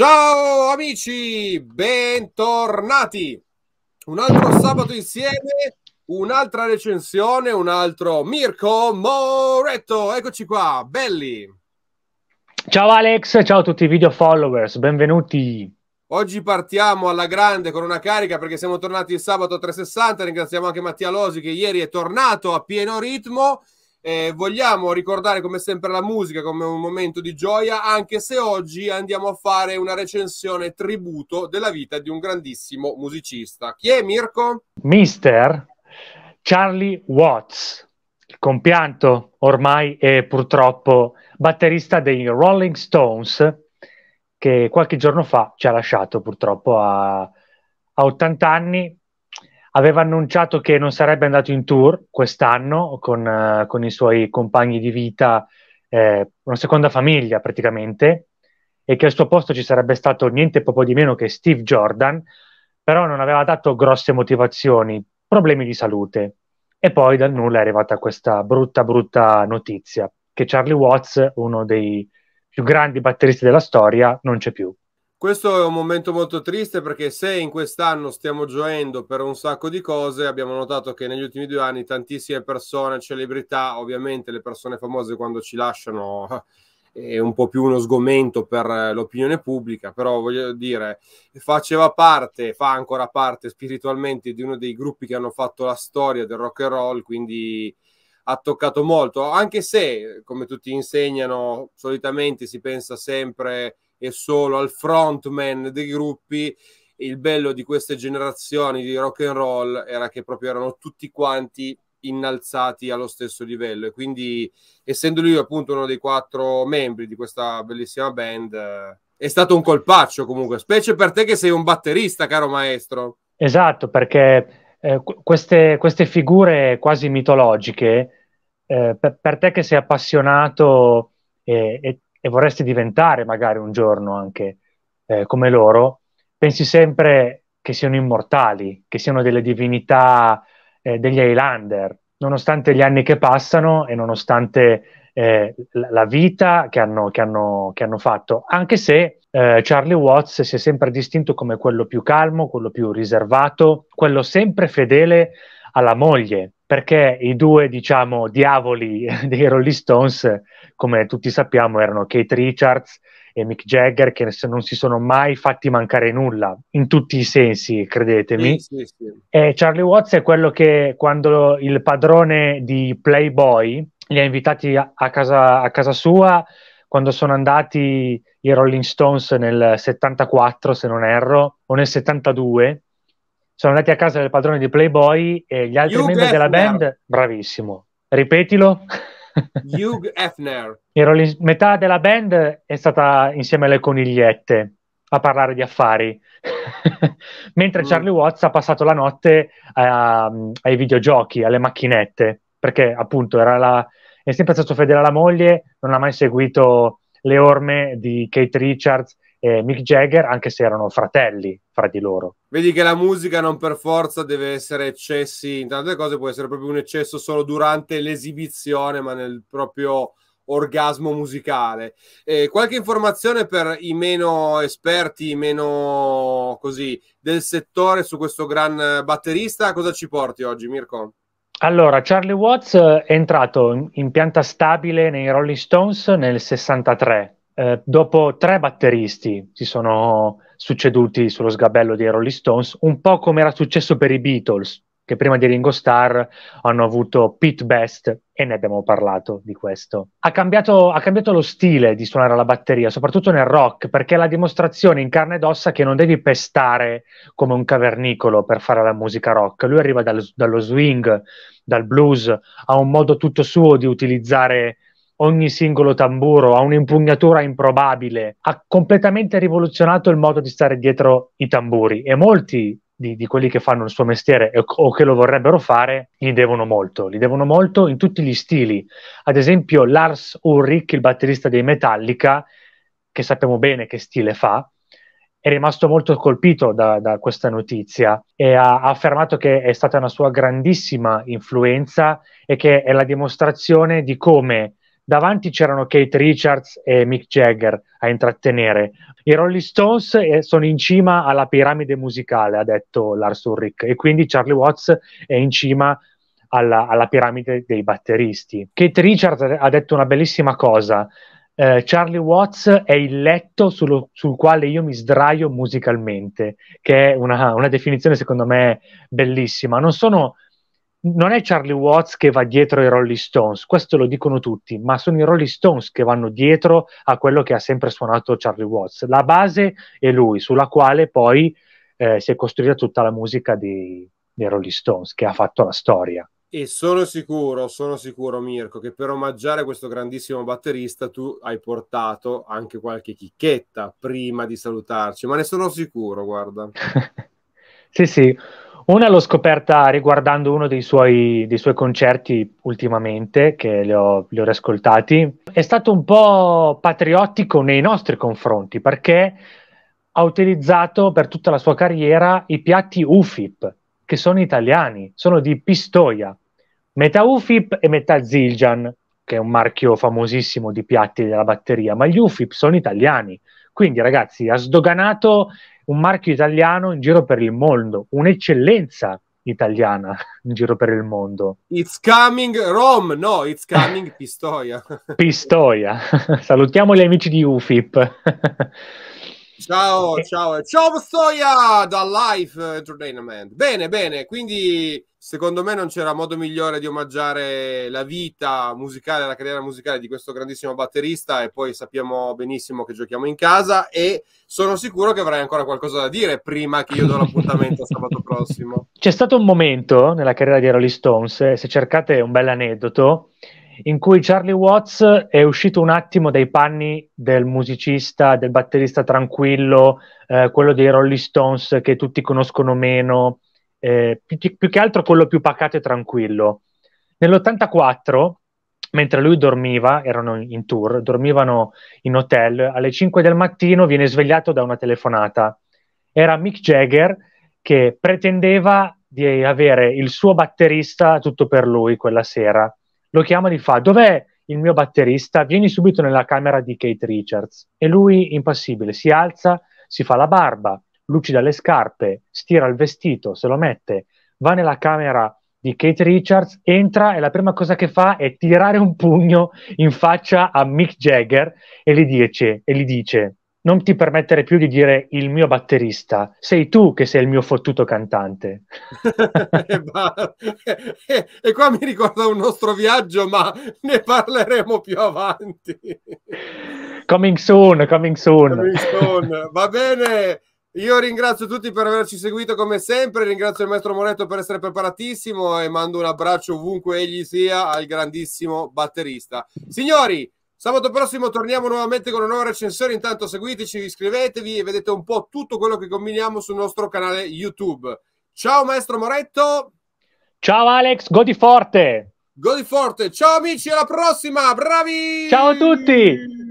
Ciao amici, bentornati. Un altro sabato insieme, un'altra recensione, un altro Mirko Moretto. Eccoci qua, belli. Ciao Alex, ciao a tutti i video followers, benvenuti. Oggi partiamo alla grande con una carica perché siamo tornati il sabato 360. Ringraziamo anche Mattia Losi che ieri è tornato a pieno ritmo eh, vogliamo ricordare come sempre la musica come un momento di gioia, anche se oggi andiamo a fare una recensione tributo della vita di un grandissimo musicista. Chi è Mirko? Mister Charlie Watts, compianto ormai e purtroppo batterista dei Rolling Stones, che qualche giorno fa ci ha lasciato purtroppo a, a 80 anni, aveva annunciato che non sarebbe andato in tour quest'anno con, uh, con i suoi compagni di vita, eh, una seconda famiglia praticamente, e che al suo posto ci sarebbe stato niente poco di meno che Steve Jordan, però non aveva dato grosse motivazioni, problemi di salute. E poi dal nulla è arrivata questa brutta, brutta notizia che Charlie Watts, uno dei più grandi batteristi della storia, non c'è più. Questo è un momento molto triste perché se in quest'anno stiamo gioendo per un sacco di cose, abbiamo notato che negli ultimi due anni tantissime persone, celebrità, ovviamente le persone famose quando ci lasciano è un po' più uno sgomento per eh, l'opinione pubblica, però voglio dire, faceva parte, fa ancora parte spiritualmente di uno dei gruppi che hanno fatto la storia del rock and roll, quindi ha toccato molto, anche se, come tutti insegnano, solitamente si pensa sempre e solo al frontman dei gruppi. Il bello di queste generazioni di rock and roll era che proprio erano tutti quanti innalzati allo stesso livello e quindi essendo lui appunto uno dei quattro membri di questa bellissima band eh, è stato un colpaccio comunque specie per te che sei un batterista caro maestro esatto perché eh, queste, queste, figure quasi mitologiche eh, per, per, te che sei appassionato eh, e e vorresti diventare magari un giorno anche eh, come loro, pensi sempre che siano immortali, che siano delle divinità, eh, degli Highlander, nonostante gli anni che passano e nonostante eh, la vita che hanno, che hanno, che hanno fatto, anche se eh, Charlie Watts si è sempre distinto come quello più calmo, quello più riservato, quello sempre fedele alla moglie, perché i due, diciamo, diavoli dei Rolling Stones, come tutti sappiamo, erano Kate Richards e Mick Jagger, che non si sono mai fatti mancare nulla, in tutti i sensi, credetemi. Sì, sì, sì. E Charlie Watts è quello che quando il padrone di Playboy li ha invitati a casa, a casa sua, quando sono andati i Rolling Stones nel 74, se non erro, o nel 72, sono andati a casa del padrone di Playboy e gli altri Hugh membri Hefner. della band, bravissimo, ripetilo. Hugh Hefner. Rolling, metà della band è stata insieme alle conigliette a parlare di affari, mentre mm. Charlie Watts ha passato la notte a, ehm, a, ai videogiochi, alle macchinette, perché appunto la, è sempre stato fedele alla moglie, non ha mai seguito le orme di Kate Richards eh, Mick Jagger, anche se erano fratelli fra di loro. Vedi che la musica non per forza deve essere eccessi in tante cose, può essere proprio un eccesso solo durante l'esibizione, ma nel proprio orgasmo musicale. Eh, qualche informazione per i meno esperti, i meno così del settore su questo gran batterista? Cosa ci porti oggi, Mirko? Allora, Charlie Watts è entrato in pianta stabile nei Rolling Stones nel 63 eh, dopo tre batteristi si sono succeduti sullo sgabello dei Rolling Stones, un po' come era successo per i Beatles, che prima di Ringo Starr hanno avuto Pete Best e ne abbiamo parlato di questo. Ha cambiato, ha cambiato, lo stile di suonare la batteria, soprattutto nel rock, perché è la dimostrazione in carne ed ossa che non devi pestare come un cavernicolo per fare la musica rock. Lui arriva dal, dallo swing, dal blues, ha un modo tutto suo di utilizzare ogni singolo tamburo, ha un'impugnatura improbabile, ha completamente rivoluzionato il modo di stare dietro i tamburi e molti di, di quelli che fanno il suo mestiere o, o che lo vorrebbero fare gli devono molto, gli devono molto in tutti gli stili. Ad esempio Lars Ulrich, il batterista dei Metallica, che sappiamo bene che stile fa, è rimasto molto colpito da, da questa notizia e ha, ha, affermato che è stata una sua grandissima influenza e che è la dimostrazione di come Davanti c'erano Kate Richards e Mick Jagger a intrattenere. I Rolling Stones eh, sono in cima alla piramide musicale, ha detto Lars Ulrich, e quindi Charlie Watts è in cima alla, alla piramide dei batteristi. Kate Richards ha detto una bellissima cosa. Eh, Charlie Watts è il letto sullo, sul quale io mi sdraio musicalmente, che è una, una definizione secondo me bellissima. Non sono non è Charlie Watts che va dietro ai Rolling Stones, questo lo dicono tutti, ma sono i Rolling Stones che vanno dietro a quello che ha sempre suonato Charlie Watts. La base è lui, sulla quale poi eh, si è costruita tutta la musica dei, dei Rolling Stones che ha fatto la storia. E sono sicuro, sono sicuro Mirko, che per omaggiare questo grandissimo batterista tu hai portato anche qualche chicchetta prima di salutarci, ma ne sono sicuro, guarda. sì, sì. Una l'ho scoperta riguardando uno dei suoi, dei suoi concerti ultimamente, che li ho, li ho riascoltati. È stato un po' patriottico nei nostri confronti, perché ha utilizzato per tutta la sua carriera i piatti UFIP, che sono italiani, sono di Pistoia, metà UFIP e metà Zildjian, che è un marchio famosissimo di piatti della batteria, ma gli UFIP sono italiani. Quindi ragazzi, ha sdoganato un marchio italiano in giro per il mondo, un'eccellenza italiana in giro per il mondo. It's coming Rome, no, it's coming Pistoia. Pistoia. Salutiamo gli amici di UFIP. ciao, ciao, ciao Pistoia da Life Entertainment. Bene, bene, quindi secondo me non c'era modo migliore di omaggiare la vita musicale, la carriera musicale di questo grandissimo batterista e poi sappiamo benissimo che giochiamo in casa e sono sicuro che avrai ancora qualcosa da dire prima che io do l'appuntamento sabato prossimo. C'è stato un momento nella carriera di Rolling Stones, eh, se cercate un bel aneddoto, in cui Charlie Watts è uscito un attimo dai panni del musicista, del batterista tranquillo, eh, quello dei Rolling Stones che tutti conoscono meno, eh, più, più, che altro quello più pacato e tranquillo. Nell'84, mentre lui dormiva, erano in tour, dormivano in hotel, alle 5 del mattino viene svegliato da una telefonata. Era Mick Jagger che pretendeva di avere il suo batterista tutto per lui quella sera. Lo chiama e gli fa: Dov'è il mio batterista? Vieni subito nella camera di Kate Richards. E lui, impassibile, si alza, si fa la barba, lucida le scarpe, stira il vestito, se lo mette, va nella camera di Kate Richards, entra e la prima cosa che fa è tirare un pugno in faccia a Mick Jagger e gli dice, e gli dice non ti permettere più di dire il mio batterista, sei tu che sei il mio fottuto cantante. e qua mi ricorda un nostro viaggio, ma ne parleremo più avanti. Coming soon, coming soon. Coming soon. Va bene, io ringrazio tutti per averci seguito come sempre, ringrazio il maestro Moretto per essere preparatissimo e mando un abbraccio ovunque egli sia al grandissimo batterista. Signori, sabato prossimo torniamo nuovamente con un nuovo recensore, intanto seguiteci, iscrivetevi e vedete un po' tutto quello che combiniamo sul nostro canale YouTube. Ciao maestro Moretto! Ciao Alex, godi forte! Godi forte! Ciao amici, alla prossima! Bravi! Ciao a tutti!